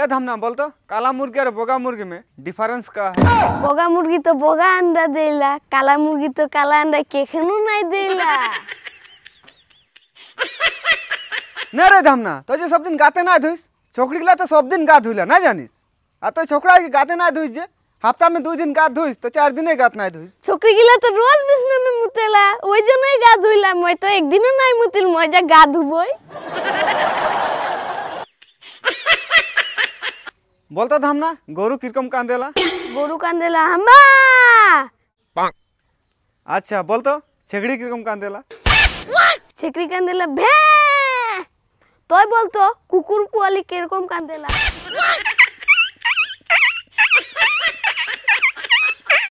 এ ধামনা বলতো কালা মুরগি আর বোগা মুরগি মে ডিফারেন্স কা বোগা মুরগি তো বোগা আন্ডা দেইলা কালা মুরগি তো কালা আন্ডা কেখনো নাই দেইলা না রে ধামনা তো যে সবদিন গাতে না ধুইস ছোকরিগুলা তো সবদিন গা ধুইলা না জানিস আর তো ছোকরা গাতে না ধুইস যে हफ्ता में दो दिन गात धोइस तो चार दिन गात ना धोइस छोकरी गिला तो रोज बिसना में मुतेला ओई जने गा धोइला मय तो एक दिन ना मुतिल मय जा गा বলতো ধামনা গরু কিরকম কান্দেলা গরু কান্দেলা আচ্ছা বলতো ছেকড়ি কিরকম কান্দেলা ছেকড়ি কান্দেলা ভে তুই বলতো কুকুর কোয়ালি কিরকম কান্দেলা